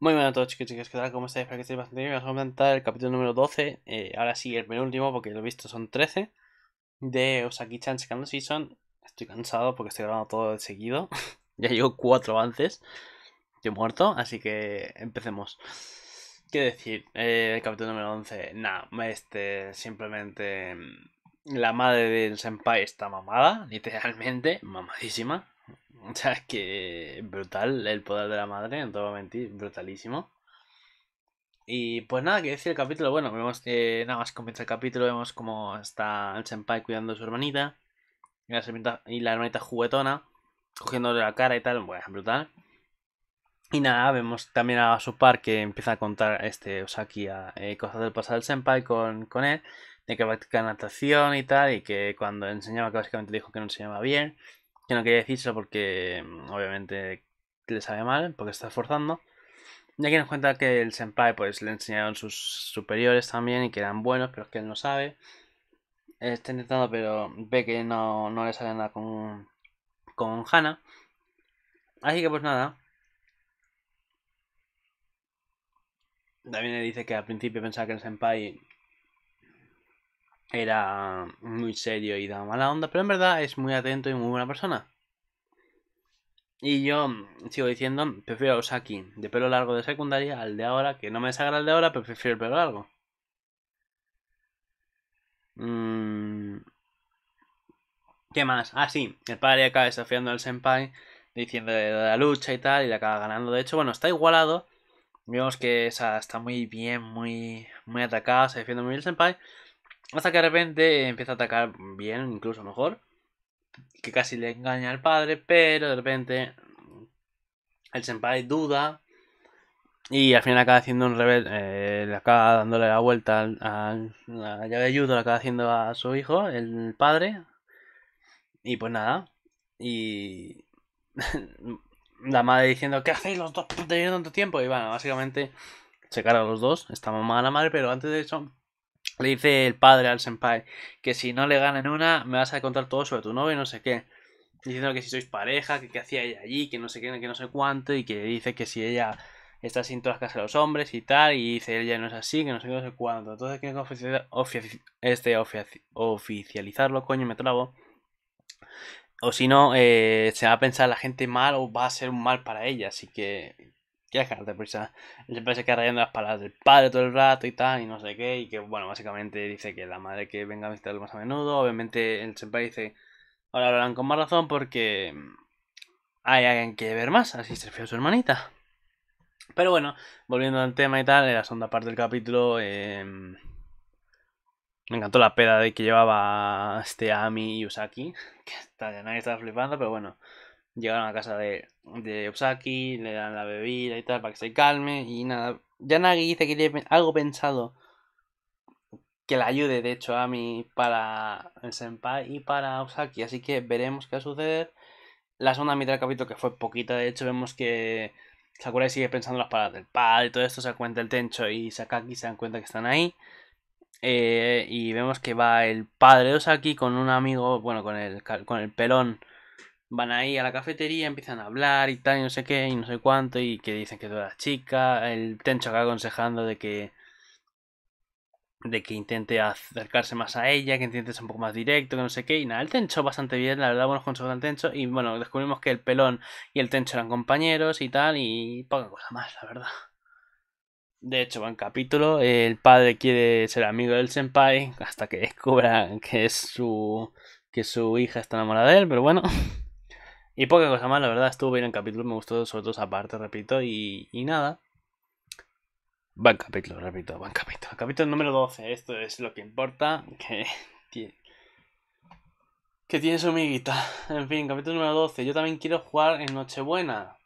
Muy buenas a todos chicos y chicas, ¿qué tal? ¿Cómo estáis? Espero que estéis bastante bien. Vamos a comentar el capítulo número 12, eh, ahora sí el penúltimo porque lo he visto son 13, de Osaki-chan Second Season. Estoy cansado porque estoy grabando todo de seguido. ya llevo 4 antes, he muerto, así que empecemos. ¿Qué decir? el eh, capítulo número 11. nada, este, simplemente. Mm, la madre del senpai está mamada, literalmente, mamadísima. O sea, es que brutal el poder de la madre, en todo momento brutalísimo. Y pues nada, que decir el capítulo, bueno, vemos que eh, nada más comienza el capítulo, vemos cómo está el senpai cuidando a su hermanita y la hermanita, y la hermanita juguetona, cogiéndole la cara y tal, bueno, brutal. Y nada, vemos también a su par que empieza a contar este Osaki eh, cosas del pasado del senpai con, con él, de que practica natación y tal, y que cuando enseñaba, que básicamente dijo que no enseñaba bien, que no quería decírselo porque mm, obviamente le sabe mal, porque está esforzando. Y aquí nos cuenta que el senpai pues le enseñaron sus superiores también y que eran buenos, pero es que él no sabe. Está intentando, pero ve que no, le sale nada con, con Hana. Así que pues nada, También le dice que al principio pensaba que el senpai era muy serio y daba mala onda, pero en verdad es muy atento y muy buena persona. Y yo sigo diciendo, prefiero a Osaki de pelo largo de secundaria al de ahora, que no me desagrada el de ahora, pero prefiero el pelo largo. Mm. ¿Qué más? Ah, sí, el padre acaba desafiando al senpai, diciendo de la lucha y tal, y le acaba ganando. De hecho, bueno, está igualado, Vemos que está muy bien, muy, muy atacada, se defiende muy bien el Senpai. Hasta que de repente empieza a atacar bien, incluso mejor. Que casi le engaña al padre, pero de repente el Senpai duda. Y al final acaba haciendo un rebel, eh, le acaba dándole la vuelta a la llave de ayuda le acaba haciendo a su hijo, el padre. Y pues nada. Y la madre diciendo, ¿qué hacéis los dos teniendo tanto tiempo? Y bueno, básicamente se a los dos, está mamada la madre, pero antes de eso le dice el padre al senpai que si no le ganan una, me vas a contar todo sobre tu novia y no sé qué. Diciendo que si sois pareja, que qué hacía ella allí, que no sé qué, que no sé cuánto, y que dice que si ella está sin todas las casas de los hombres y tal, y dice ella no es así, que no sé qué, no sé cuánto. Entonces quieren ofici este, oficializarlo, coño, me trabo. O si no, eh, se va a pensar la gente mal o va a ser un mal para ella. Así que, ya de prisa. Siempre se queda rayando las palabras del padre todo el rato y tal, y no sé qué. Y que, bueno, básicamente dice que la madre que venga a visitarlo más a menudo. Obviamente, el senpai dice, ahora hablarán con más razón porque hay alguien que ver más. Así se refiere a su hermanita. Pero bueno, volviendo al tema y tal, en la segunda parte del capítulo. Eh me encantó la peda de que llevaba este Ami y Usaki. Que ya nadie estaba flipando, pero bueno. Llegaron a casa de, Usaki, le dan la bebida y tal para que se calme. Y nada. Ya nadie dice que tiene algo pensado que la ayude, de hecho, a Ami para el Senpai y para Usaki. Así que veremos qué va a suceder. La segunda mitad del capítulo, que fue poquita, de hecho, vemos que Sakurai sigue pensando las palabras del padre y todo esto. Se cuenta el Tencho y Sakaki se dan cuenta que están ahí. Eh, y vemos que va el padre de Osaki con un amigo, bueno, con el, con el pelón. Van ahí a la cafetería, empiezan a hablar y tal, y no sé qué, y no sé cuánto, y que dicen que tú chica. El Tencho acá aconsejando de que. de que intente acercarse más a ella, que intente ser un poco más directo, que no sé qué. Y nada, el Tencho bastante bien, la verdad, buenos consejos del Tencho. Y bueno, descubrimos que el pelón y el Tencho eran compañeros y tal, y poca cosa más, la verdad. De hecho, buen capítulo. El padre quiere ser amigo del senpai hasta que descubra que es su que su hija está enamorada de él, pero bueno. Y poca cosa más, la verdad, estuvo bien el capítulo, me gustó sobre todo esa parte, repito, y, y nada. Buen capítulo, repito, buen capítulo. Capítulo número 12, esto es lo que importa, que que tiene su amiguita. En fin, capítulo número 12, yo también quiero jugar en Nochebuena.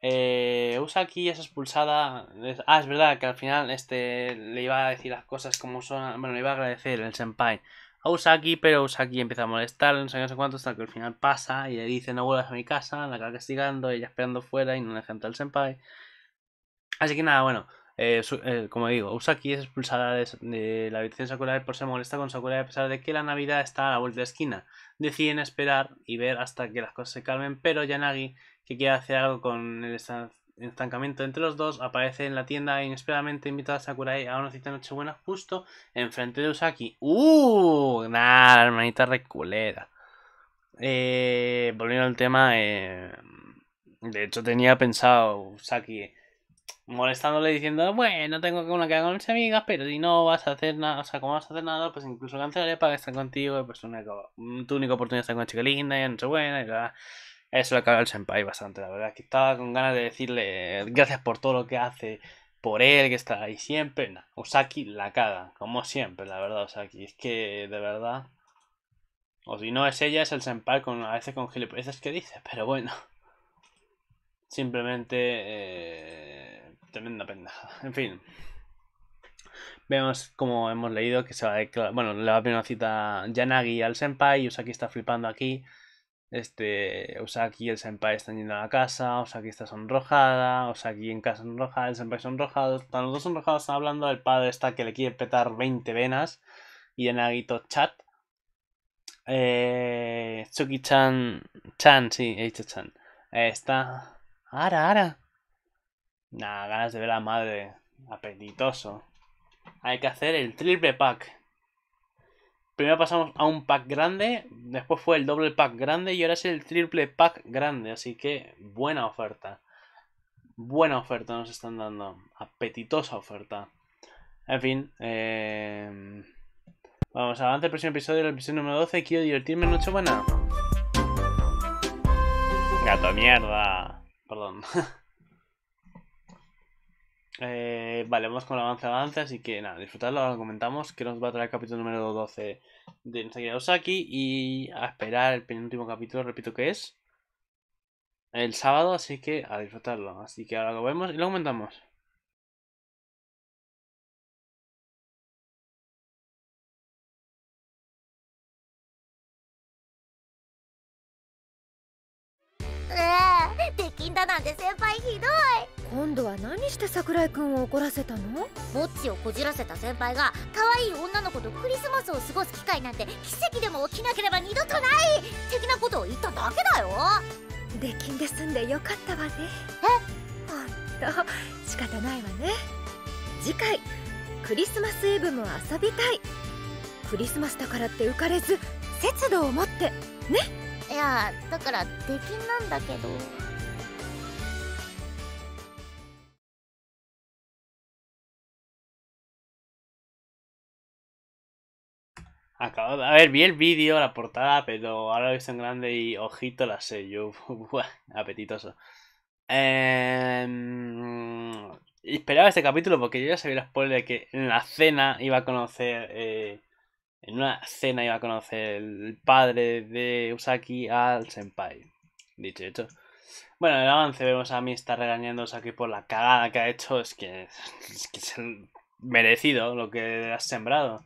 Eh, Usaki es expulsada. Ah, es verdad que al final este le iba a decir las cosas como son. Bueno, le iba a agradecer el senpai a ah, Usaki, pero Usaki empieza a molestar, no sé, no sé cuánto, hasta que al final pasa y le dice no vuelvas a mi casa, la cara castigando, ella esperando fuera y no le gente el senpai. Así que nada, bueno, eh, eh, como digo, Usaki es expulsada de, la habitación Sakurai por ser molesta con Sakurai a pesar de que la Navidad está a la vuelta de esquina. Deciden esperar y ver hasta que las cosas se calmen, pero Yanagi, que quiere hacer algo con el estancamiento entre los dos, aparece en la tienda e inesperadamente invita a Sakurai a una cita de Nochebuena justo enfrente de Usaki. ¡Uh! Nah, hermanita reculera. Eh, volviendo al tema, de hecho tenía pensado Usaki molestándole diciendo, bueno, tengo que una queda con mis amigas, pero si no vas a hacer nada, o sea, como vas a hacer nada, pues incluso cancelaré para que estar contigo, pues tu única oportunidad está con una chica linda, y no buena, y la Eso le acaba el senpai bastante, la verdad, que estaba con ganas de decirle gracias por todo lo que hace, por él, que está ahí siempre. no, Osaki la caga, como siempre, la verdad, Osaki, es que de verdad. O si no es ella, es el senpai, con, a veces con gilipollas que dice, pero bueno. Simplemente eh, tremenda pendejada. En fin. Vemos como hemos leído que se va a Bueno, le va a pedir una cita Yanagi al senpai. Usaki está flipando aquí. Este, Usaki y el senpai están yendo a la casa. Usaki está sonrojada. Usaki en casa sonrojada. El senpai sonrojado. Están los dos sonrojados están hablando. El padre está que le quiere petar 20 venas. Y Yanagi chat. Eh, Tsuki-chan. Chan, sí, he Chan. está Ara, ara. Nah, ganas de ver a la madre. Apetitoso. Hay que hacer el triple pack. Primero pasamos a un pack grande, después fue el doble pack grande y ahora es el triple pack grande. Así que buena oferta. Buena oferta nos están dando. Apetitosa oferta. En fin. Em, vamos Vamos, avance el próximo episodio, el episodio número 12. Quiero divertirme noche buena. Gato mierda. Perdón. Eh, vale, vamos con el avance avance, así que nada, disfrutarlo, ahora lo comentamos, que nos va a traer el capítulo número 12 de Nsaki Osaki y a esperar el penúltimo capítulo, repito que es el sábado, así que a disfrutarlo. Así que ahora lo vemos y lo comentamos. だなんて先輩ひどい今度は何して桜井くんを怒らせたのぼっちをこじらせた先輩が可愛い女の子とクリスマスを過ごす機会なんて奇跡でも起きなければ二度とない的なことを言っただけだよ出禁で済んでよかったわねえほんと仕方ないわね次回クリスマスイブも遊びたいクリスマスだからって浮かれず節度を持ってねいやだから出禁なんだけど。A ver, vi el vídeo, la portada, pero ahora lo he visto en grande y ojito la sé. Yo, apetitoso. Em, esperaba este capítulo porque yo ya sabía después spoiler de que en la cena iba a conocer. Eh, en una cena iba a conocer el padre de Usaki al senpai. Dicho hecho. Bueno, el avance vemos a mí estar regañando a Usaki por la cagada que ha hecho. Es que es, que merecido lo que has sembrado.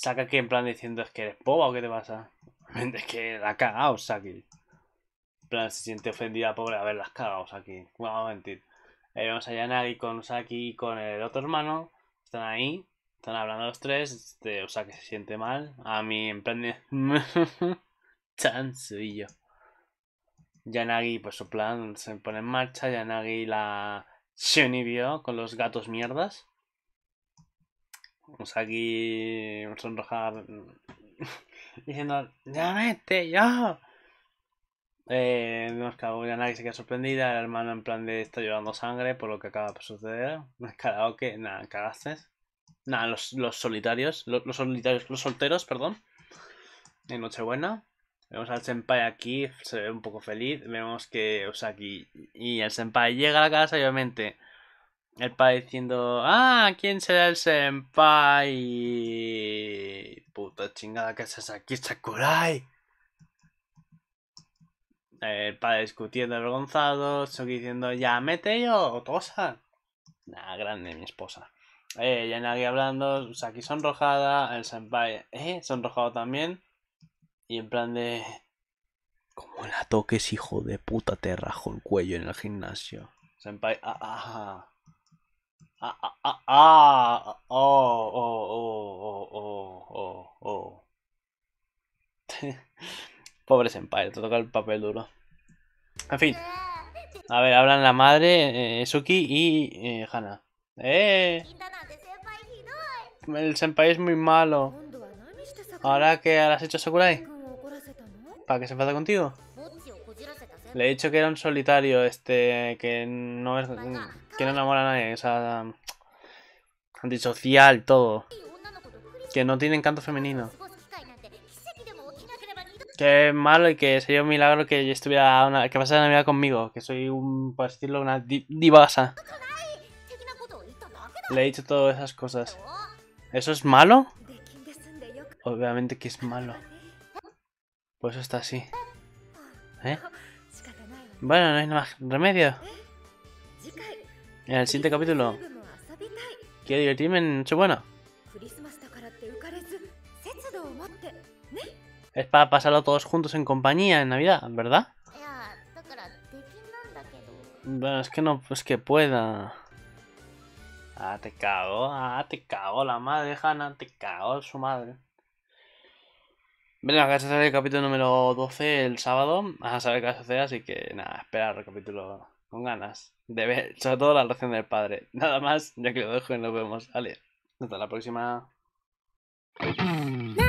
Saca aquí en plan diciendo es que eres poba o qué te pasa. Es que la ha cagado Saki. En plan, se siente ofendida, pobre, a ver, las cagado Saki. Vamos a mentir. Ahí eh, vemos a Yanagi con Saki y con el otro hermano. Están ahí, están hablando los tres. Este, o que se siente mal. A mí, en plan de. suyo Yanagi, pues su plan se pone en marcha. Yanagi la. Se unió con los gatos mierdas. Usagi sonrojar diciendo ¡Ya vete, ya! Eh, que a nadie se queda sorprendida, El hermano en plan de está llorando sangre por lo que acaba de suceder. Karaoke, nada, cagaste. Nada, los, los, solitarios, los, solitarios, los solteros, perdón. En Nochebuena. Vemos al senpai aquí, se ve un poco feliz. Vemos que Osaki y el senpai llega a la casa y obviamente el padre diciendo, ah, ¿quién será el senpai? Puta chingada, que haces aquí, Sakurai? El padre discutiendo avergonzado, Soki diciendo, ya, mete yo, Otosa. Nah, grande mi esposa. Eh, nadie hablando, Saki sonrojada, el senpai, eh, sonrojado también. Y en plan de... Como la toques, hijo de puta, te rajo el cuello en el gimnasio. Senpai, ah, ah, ah. Ah, Pobre senpai, te toca el papel duro. En fin. A ver, hablan la madre, eh, Suki y eh, Hana. ¡Eh! El senpai es muy malo. ¿Ahora que has hecho Sakurai? ¿Para qué se enfada contigo? Le he dicho que era un solitario, este, que no es que no enamora a nadie, esa antisocial, todo. Que no tiene encanto femenino. Que malo y que sería un milagro que yo estuviera que pasara vida conmigo, que soy un, por decirlo, una divasa. Le he dicho todas esas cosas. ¿Eso es malo? Obviamente que es malo. Pues está así. ¿Eh? Bueno, no hay más remedio. En el siguiente capítulo, quiero divertirme en Nochebuena. Es para pasarlo todos juntos en compañía en Navidad, ¿verdad? Bueno, es que no, es pues que pueda. Ah, te cago, ah, te cago, la madre Hannah. te cago, su madre. Venga, acá se sale el capítulo número 12 el sábado, a saber qué vas a hacer, así que nada, espera el capítulo con ganas de ver, sobre todo la relación del padre. Nada más, ya que lo dejo y nos vemos. Vale, hasta la próxima. Mm.